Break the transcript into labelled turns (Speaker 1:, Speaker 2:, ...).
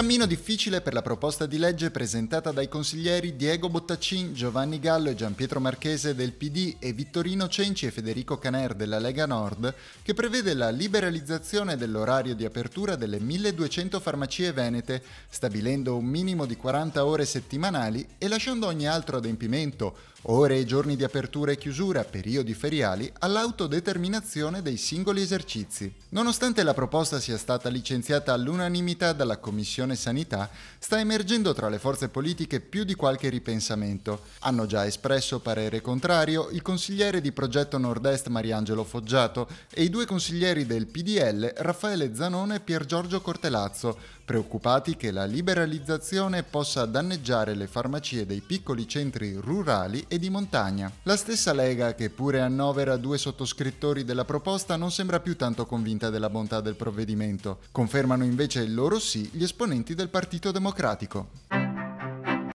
Speaker 1: Cammino difficile per la proposta di legge presentata dai consiglieri Diego Bottaccin, Giovanni Gallo e Gianpietro Marchese del PD e Vittorino Cenci e Federico Caner della Lega Nord, che prevede la liberalizzazione dell'orario di apertura delle 1200 farmacie venete, stabilendo un minimo di 40 ore settimanali e lasciando ogni altro adempimento, ore e giorni di apertura e chiusura, periodi feriali, all'autodeterminazione dei singoli esercizi. Nonostante la proposta sia stata licenziata all'unanimità dalla Commissione istruzione e sanità, sta emergendo tra le forze politiche più di qualche ripensamento. Hanno già espresso parere contrario il consigliere di Progetto Nord-Est Mariangelo Foggiato e i due consiglieri del PDL Raffaele Zanone e Piergiorgio Cortelazzo, preoccupati che la liberalizzazione possa danneggiare le farmacie dei piccoli centri rurali e di montagna. La stessa Lega, che pure annovera due sottoscrittori della proposta, non sembra più tanto convinta della bontà del provvedimento. Confermano invece il loro sì gli esponenti esponenti del Partito Democratico.